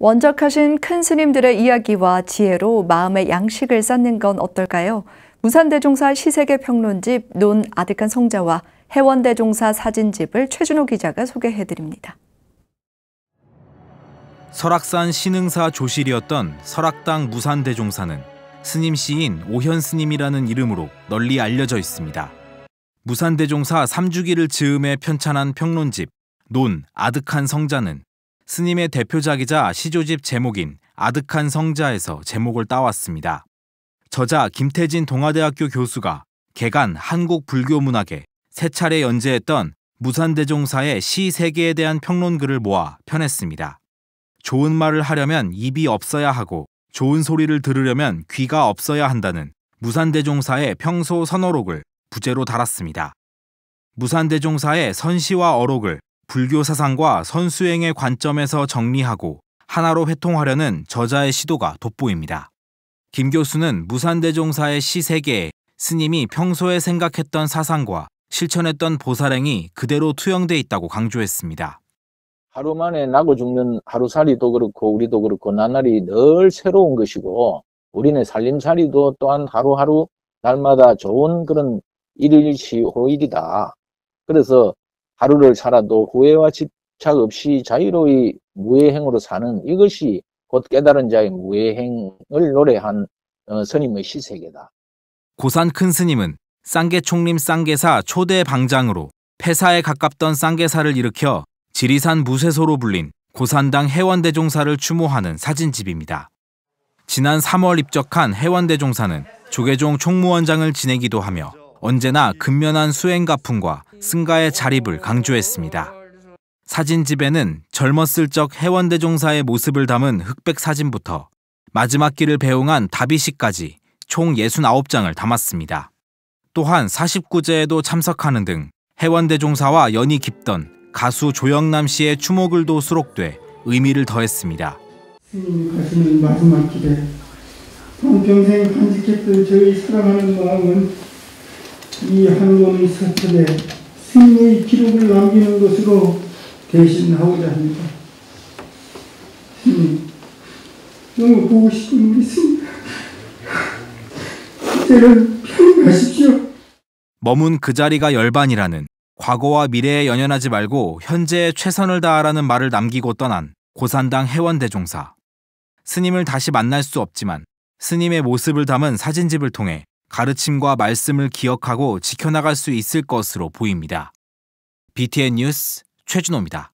원적하신 큰 스님들의 이야기와 지혜로 마음의 양식을 쌓는 건 어떨까요? 무산대종사 시세계 평론집 논 아득한 성자와 해원대종사 사진집을 최준호 기자가 소개해드립니다. 설악산 신흥사 조실이었던 설악당 무산대종사는 스님 시인 오현 스님이라는 이름으로 널리 알려져 있습니다. 무산대종사 3주기를즈음해 편찬한 평론집 논 아득한 성자는 스님의 대표작이자 시조집 제목인 아득한 성자에서 제목을 따왔습니다. 저자 김태진 동아대학교 교수가 개간 한국 불교 문학에 세 차례 연재했던 무산대종사의 시 세계에 대한 평론글을 모아 펴냈습니다. 좋은 말을 하려면 입이 없어야 하고 좋은 소리를 들으려면 귀가 없어야 한다는 무산대종사의 평소 선어록을 부제로 달았습니다. 무산대종사의 선시와 어록을 불교 사상과 선수행의 관점에서 정리하고 하나로 회통하려는 저자의 시도가 돋보입니다. 김 교수는 무산대종사의 시 세계에 스님이 평소에 생각했던 사상과 실천했던 보살행이 그대로 투영돼 있다고 강조했습니다. 하루 만에 나고 죽는 하루살이도 그렇고 우리도 그렇고 나날이 늘 새로운 것이고 우리네 살림살이도 또한 하루하루 날마다 좋은 그런 일일시 호일이다. 그래서 하루를 살아도 후회와 집착 없이 자유로이 무예행으로 사는 이것이 곧 깨달은 자의 무예행을 노래한 어, 스님의 시세계다. 고산 큰 스님은 쌍계 총림 쌍계사 초대 방장으로 폐사에 가깝던 쌍계사를 일으켜 지리산 무쇠소로 불린 고산당 해원대종사를 추모하는 사진집입니다. 지난 3월 입적한 해원대종사는 조계종 총무원장을 지내기도 하며 언제나 근면한 수행 가품과 승가의 자립을 강조했습니다. 사진집에는 젊었을 적 해원대 종사의 모습을 담은 흑백 사진부터 마지막 길을 배웅한 다비시까지 총 69장을 담았습니다. 또한 49제에도 참석하는 등 해원대 종사와 연이 깊던 가수 조영남 씨의 추모글도 수록돼 의미를 더했습니다. 가시는 마지막 길에 평생 간직했던 저희 사랑하는 마음은 이 한국의 사찰에 승리의 기록을 남기는 것으로 대신하고자 합니다. 스님, 너무 보고 싶은 우리 스님, 이제는 편히 가십시오. 머문 그 자리가 열반이라는 과거와 미래에 연연하지 말고 현재에 최선을 다하라는 말을 남기고 떠난 고산당 해원대종사. 스님을 다시 만날 수 없지만 스님의 모습을 담은 사진집을 통해 가르침과 말씀을 기억하고 지켜나갈 수 있을 것으로 보입니다. BTN 뉴스 최준호입니다.